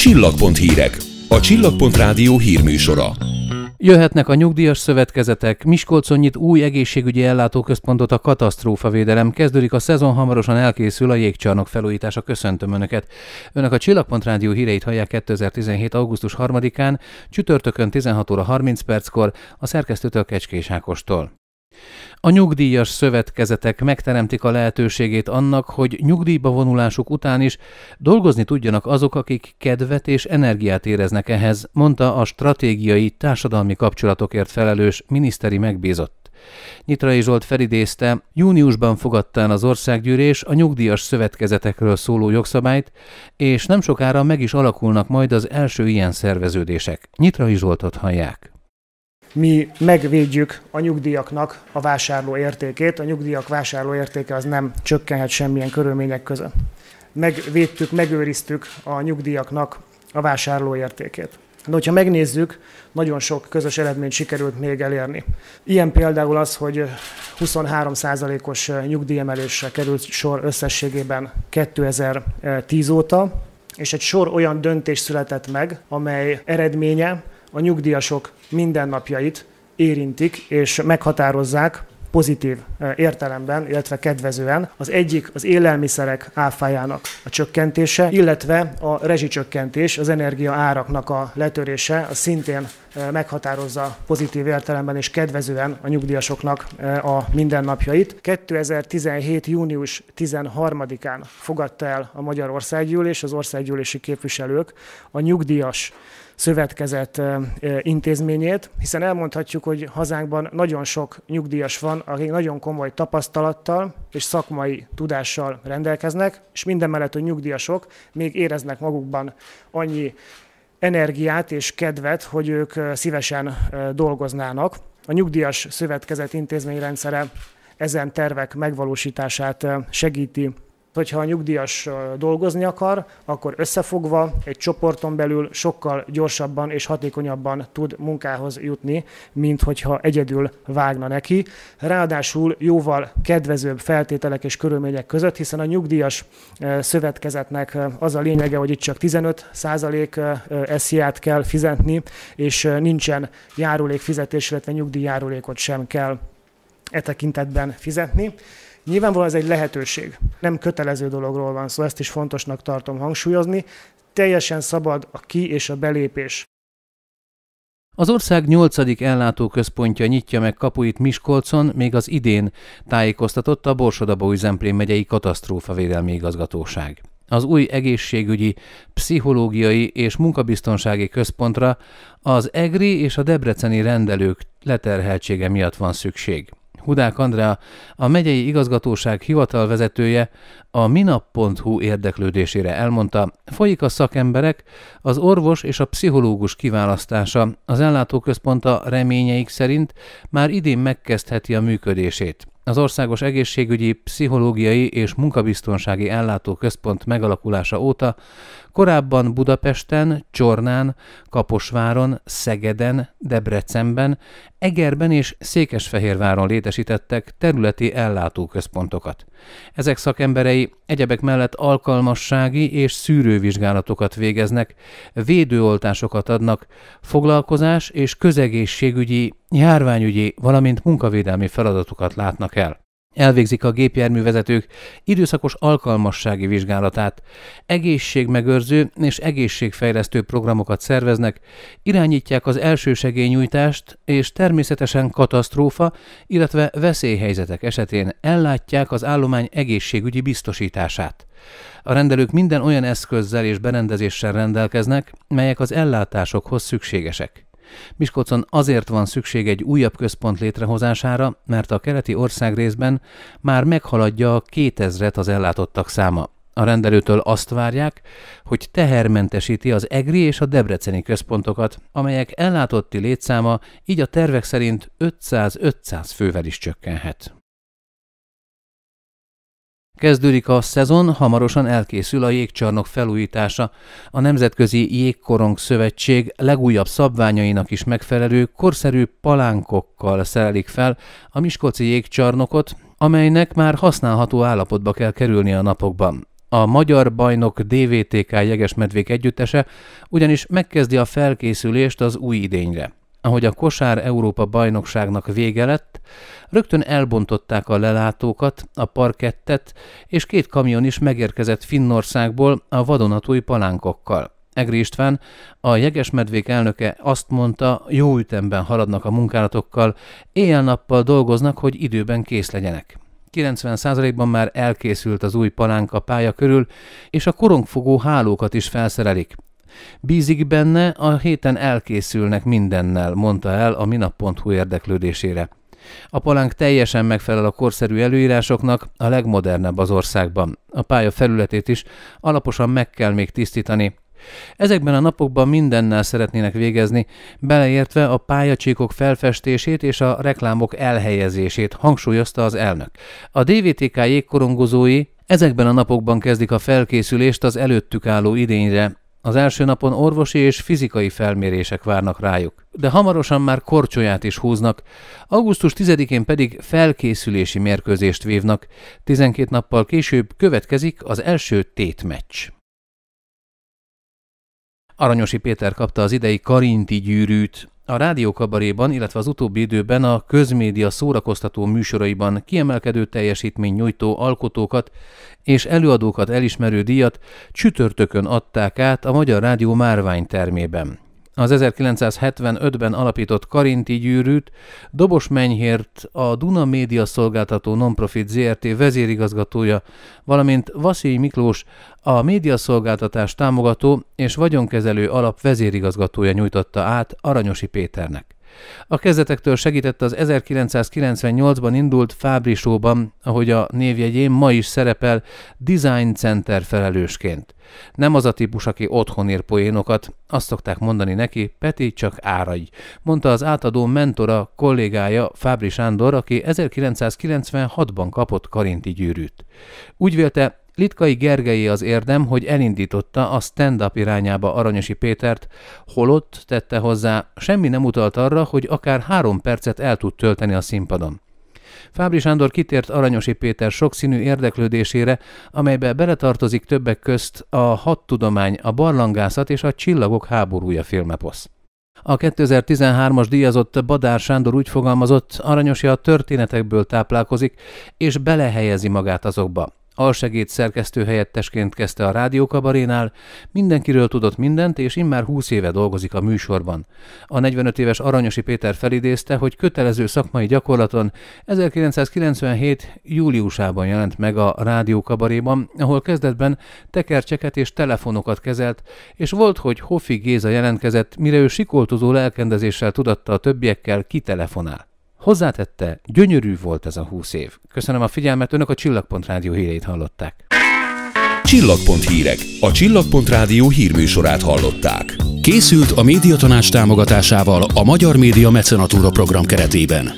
Csillagpont hírek. A Csillagpont rádió hírműsora. Jöhetnek a nyugdíjas szövetkezetek. Miskolcon nyit új egészségügyi ellátóközpontot a katasztrófavédelem. Kezdődik a szezon, hamarosan elkészül a jégcsarnok felújítása. Köszöntöm Önöket. Önök a Csillagpont Rádió híreit hallják 2017. augusztus 3-án, csütörtökön 16 óra 30 perckor, a szerkesztőtől Kecskés Ákostól. A nyugdíjas szövetkezetek megteremtik a lehetőségét annak, hogy nyugdíjba vonulásuk után is dolgozni tudjanak azok, akik kedvet és energiát éreznek ehhez, mondta a stratégiai társadalmi kapcsolatokért felelős miniszteri megbízott. Nyitrai Zsolt felidézte, júniusban fogadta el az országgyűlés a nyugdíjas szövetkezetekről szóló jogszabályt, és nem sokára meg is alakulnak majd az első ilyen szerveződések. Nyitrai Zsoltot hallják mi megvédjük a nyugdíjaknak a vásárló értékét. A nyugdíjak vásárló értéke az nem csökkenhet semmilyen körülmények között. Megvédtük, megőriztük a nyugdíjaknak a vásárló értékét. De hogyha megnézzük, nagyon sok közös eredményt sikerült még elérni. Ilyen például az, hogy 23%-os nyugdíjemelésre került sor összességében 2010 óta, és egy sor olyan döntés született meg, amely eredménye a nyugdíjasok mindennapjait érintik és meghatározzák pozitív e, értelemben, illetve kedvezően. Az egyik az élelmiszerek áfájának a csökkentése, illetve a rezsicsökkentés, az energia áraknak a letörése, az szintén e, meghatározza pozitív értelemben és kedvezően a nyugdíjasoknak e, a mindennapjait. 2017. június 13-án fogadta el a Magyar Országgyűlés, az országgyűlési képviselők a nyugdíjas szövetkezet intézményét, hiszen elmondhatjuk, hogy hazánkban nagyon sok nyugdíjas van, akik nagyon komoly tapasztalattal és szakmai tudással rendelkeznek, és minden mellett, hogy nyugdíjasok még éreznek magukban annyi energiát és kedvet, hogy ők szívesen dolgoznának. A nyugdíjas szövetkezet intézményrendszere ezen tervek megvalósítását segíti hogyha a nyugdíjas dolgozni akar, akkor összefogva egy csoporton belül sokkal gyorsabban és hatékonyabban tud munkához jutni, mint hogyha egyedül vágna neki. Ráadásul jóval kedvezőbb feltételek és körülmények között, hiszen a nyugdíjas szövetkezetnek az a lényege, hogy itt csak 15% SZIA-t kell fizetni, és nincsen járulékfizetés, illetve nyugdíjjárulékot sem kell e tekintetben fizetni. Nyilvánvalóan ez egy lehetőség. Nem kötelező dologról van szó, ezt is fontosnak tartom hangsúlyozni. Teljesen szabad a ki és a belépés. Az ország 8. ellátóközpontja nyitja meg kapuit Miskolcon még az idén, tájékoztatott a Borsodabói-Zemplén megyei védelmi igazgatóság az új egészségügyi, pszichológiai és munkabiztonsági központra az EGRI és a debreceni rendelők leterheltsége miatt van szükség. Hudák Andrea, a megyei igazgatóság hivatalvezetője a minap.hu érdeklődésére elmondta, folyik a szakemberek, az orvos és a pszichológus kiválasztása, az ellátóközponta reményeik szerint már idén megkezdheti a működését az Országos Egészségügyi, Pszichológiai és Munkabiztonsági Ellátó Központ megalakulása óta korábban Budapesten, Csornán, Kaposváron, Szegeden, Debrecenben, Egerben és Székesfehérváron létesítettek területi ellátóközpontokat. Ezek szakemberei egyebek mellett alkalmassági és szűrővizsgálatokat végeznek, védőoltásokat adnak, foglalkozás és közegészségügyi, járványügyi, valamint munkavédelmi feladatokat látnak járnak el. Elvégzik a gépjárművezetők időszakos alkalmassági vizsgálatát, egészségmegőrző és egészségfejlesztő programokat szerveznek, irányítják az elsősegélynyújtást, és természetesen katasztrófa, illetve veszélyhelyzetek esetén ellátják az állomány egészségügyi biztosítását. A rendelők minden olyan eszközzel és berendezéssel rendelkeznek, melyek az ellátásokhoz szükségesek. Miskolcon azért van szükség egy újabb központ létrehozására, mert a keleti ország részben már meghaladja a 2000-et az ellátottak száma. A rendelőtől azt várják, hogy tehermentesíti az EGRI és a Debreceni központokat, amelyek ellátotti létszáma így a tervek szerint 500-500 fővel is csökkenhet. Kezdődik a szezon, hamarosan elkészül a jégcsarnok felújítása. A Nemzetközi Jégkorong Szövetség legújabb szabványainak is megfelelő korszerű palánkokkal szerelik fel a Miskolci jégcsarnokot, amelynek már használható állapotba kell kerülni a napokban. A magyar bajnok DVTK jegesmedvék együttese ugyanis megkezdi a felkészülést az új idényre. Ahogy a kosár Európa bajnokságnak vége lett, rögtön elbontották a lelátókat, a parkettet, és két kamion is megérkezett Finnországból a vadonatúj palánkokkal. Egri István, a jegesmedvék elnöke azt mondta, jó ütemben haladnak a munkálatokkal, éjjel-nappal dolgoznak, hogy időben kész legyenek. 90%-ban már elkészült az új palánka pálya körül, és a korongfogó hálókat is felszerelik. Bízik benne, a héten elkészülnek mindennel, mondta el a minap.hu érdeklődésére. A palánk teljesen megfelel a korszerű előírásoknak, a legmodernebb az országban. A pálya felületét is alaposan meg kell még tisztítani. Ezekben a napokban mindennel szeretnének végezni, beleértve a pályacsíkok felfestését és a reklámok elhelyezését, hangsúlyozta az elnök. A DVTK jégkorongozói Ezekben a napokban kezdik a felkészülést az előttük álló idényre, az első napon orvosi és fizikai felmérések várnak rájuk, de hamarosan már korcsolyát is húznak, augusztus 10-én pedig felkészülési mérkőzést vívnak, 12 nappal később következik az első tétmeccs. Aranyosi Péter kapta az idei Karinti gyűrűt, a rádiókabaréban, illetve az utóbbi időben a közmédia szórakoztató műsoraiban kiemelkedő teljesítmény nyújtó alkotókat és előadókat elismerő díjat csütörtökön adták át a Magyar Rádió márvány termében az 1975-ben alapított Karinti gyűrűt Dobos Menyhért a Duna Média Szolgáltató Nonprofit ZRT vezérigazgatója, valamint Vaszély Miklós a médiaszolgáltatás támogató és vagyonkezelő alap vezérigazgatója nyújtotta át Aranyosi Péternek. A kezdetektől segített az 1998-ban indult Fábri Show-ban, ahogy a névjegyén ma is szerepel Design Center felelősként. Nem az a típus, aki otthon ír poénokat, azt szokták mondani neki, Peti csak áragy, mondta az átadó mentora, kollégája Fábri Sándor, aki 1996-ban kapott Karinti gyűrűt. Úgy vélte, Litkai Gergelyé az érdem, hogy elindította a stand-up irányába Aranyosi Pétert, holott, tette hozzá, semmi nem utalt arra, hogy akár három percet el tud tölteni a színpadon. Fábri Sándor kitért Aranyosi Péter sokszínű érdeklődésére, amelybe beletartozik többek közt a Hat Tudomány, a Barlangászat és a Csillagok háborúja filmeposz. A 2013-as díjazott Badár Sándor úgy fogalmazott, Aranyosi a történetekből táplálkozik, és belehelyezi magát azokba. Alsegéd szerkesztő helyettesként kezdte a rádiókabarénál, mindenkiről tudott mindent, és immár 20 éve dolgozik a műsorban. A 45 éves Aranyosi Péter felidézte, hogy kötelező szakmai gyakorlaton 1997. júliusában jelent meg a rádiókabaréban, ahol kezdetben tekercseket és telefonokat kezelt, és volt, hogy Hoffi Géza jelentkezett, mire ő sikoltozó lelkendezéssel tudatta a többiekkel, kitelefonál. Hozzátette, gyönyörű volt ez a húsz év. Köszönöm a figyelmet, önök a Csillagpont Rádió hírét hallották. Csillagpont hírek. A Csillagpont Rádió hírműsorát hallották. Készült a médiatanács támogatásával a Magyar Média Mecenatúra program keretében.